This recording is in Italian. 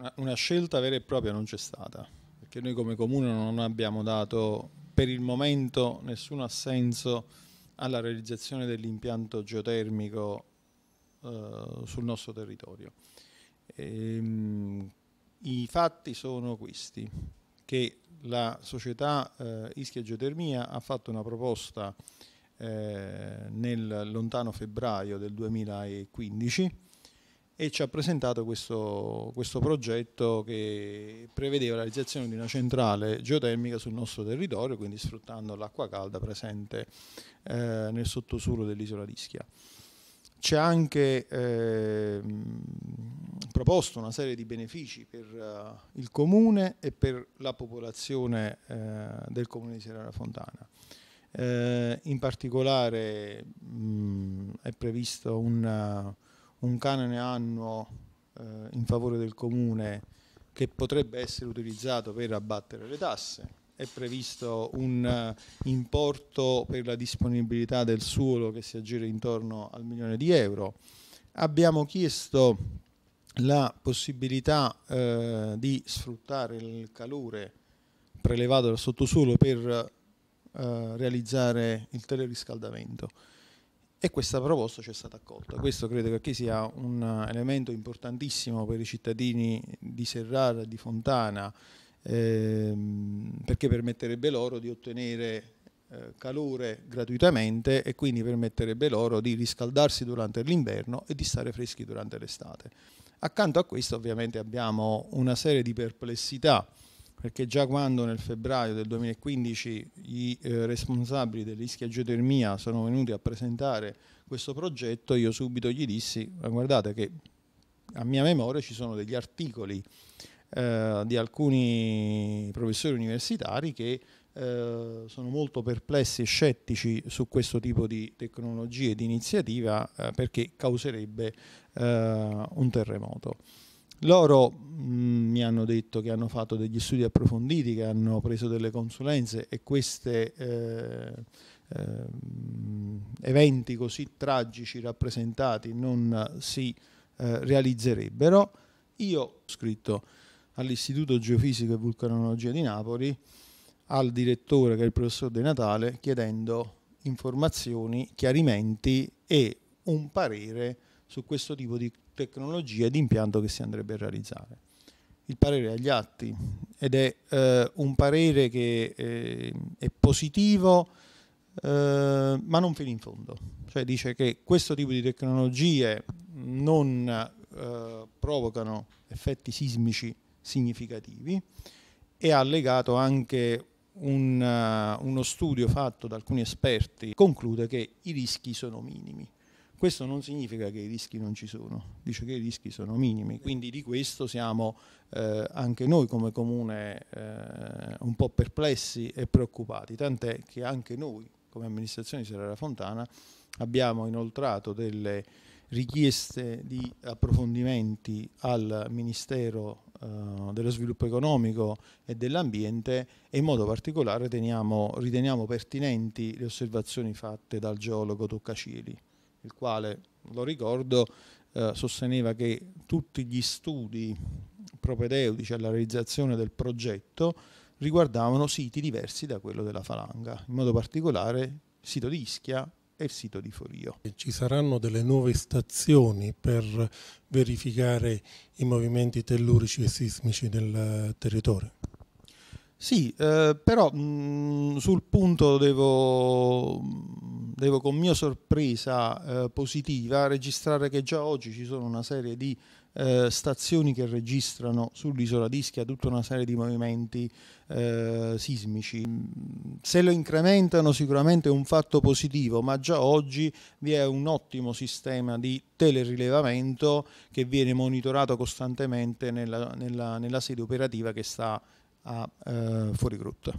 una, una scelta vera e propria non c'è stata, perché noi come comune non abbiamo dato per il momento nessun assenso alla realizzazione dell'impianto geotermico eh, sul nostro territorio. Ehm, I fatti sono questi, che la società eh, Ischia Geotermia ha fatto una proposta eh, nel lontano febbraio del 2015 e ci ha presentato questo, questo progetto che prevedeva la realizzazione di una centrale geotermica sul nostro territorio, quindi sfruttando l'acqua calda presente eh, nel sottosuolo dell'isola di ci ha anche eh, proposto una serie di benefici per uh, il comune e per la popolazione eh, del comune di Serrara Fontana. Eh, in particolare mh, mm, è previsto un un canone annuo eh, in favore del comune che potrebbe essere utilizzato per abbattere le tasse, è previsto un uh, importo per la disponibilità del suolo che si aggira intorno al milione di euro. Abbiamo chiesto la possibilità eh, di sfruttare il calore prelevato dal sottosuolo per eh, realizzare il teleriscaldamento e questa proposta ci è stata accolta. Questo credo che sia un eh, elemento importantissimo per i cittadini di Serrara e di Fontana ehm, perché permetterebbe loro di ottenere eh, calore gratuitamente e quindi permetterebbe loro di riscaldarsi durante l'inverno e di stare freschi durante l'estate. Accanto a questo ovviamente abbiamo una serie di perplessità perché già quando nel febbraio del 2015 i eh, responsabili del geotermia sono venuti a presentare questo progetto, io subito gli dissi, guardate che a mia memoria ci sono degli articoli eh, di alcuni professori universitari che eh, sono molto perplessi e scettici su questo tipo di tecnologie e di iniziativa eh, perché causerebbe eh, un terremoto. Loro mh, mm, mi hanno detto che hanno fatto degli studi approfonditi, che hanno preso delle consulenze e questi eh, eh, eventi così tragici rappresentati non si eh, realizzerebbero. Io ho scritto all'Istituto Geofisico e Vulcanologia di Napoli, al direttore che è il professor De Natale, chiedendo informazioni, chiarimenti e un parere su questo tipo di tecnologie di impianto che si andrebbe a realizzare. Il parere è agli atti ed è eh, un parere che eh, è positivo eh, ma non fino in fondo, cioè dice che questo tipo di tecnologie non eh, provocano effetti sismici significativi e ha legato anche un, uh, uno studio fatto da alcuni esperti conclude che i rischi sono minimi. Questo non significa che i rischi non ci sono, dice che i rischi sono minimi, quindi di questo siamo eh, anche noi come comune eh, un po' perplessi e preoccupati, tant'è che anche noi come amministrazione di Serrara Fontana abbiamo inoltrato delle richieste di approfondimenti al Ministero eh, dello Sviluppo Economico e dell'Ambiente e in modo particolare teniamo, riteniamo pertinenti le osservazioni fatte dal geologo Toccacieli il quale, lo ricordo, eh, sosteneva che tutti gli studi propedeutici alla realizzazione del progetto riguardavano siti diversi da quello della Falanga, in modo particolare il sito di Ischia e il sito di Forio. Ci saranno delle nuove stazioni per verificare i movimenti tellurici e sismici nel territorio? Sì, eh, però mh, mm, sul punto devo devo con mia sorpresa eh, positiva registrare che già oggi ci sono una serie di eh, stazioni che registrano sull'isola d'Ischia tutta una serie di movimenti eh, sismici. Se lo incrementano sicuramente è un fatto positivo, ma già oggi vi è un ottimo sistema di telerilevamento che viene monitorato costantemente nella, nella, nella sede operativa che sta a eh, fuori grotta.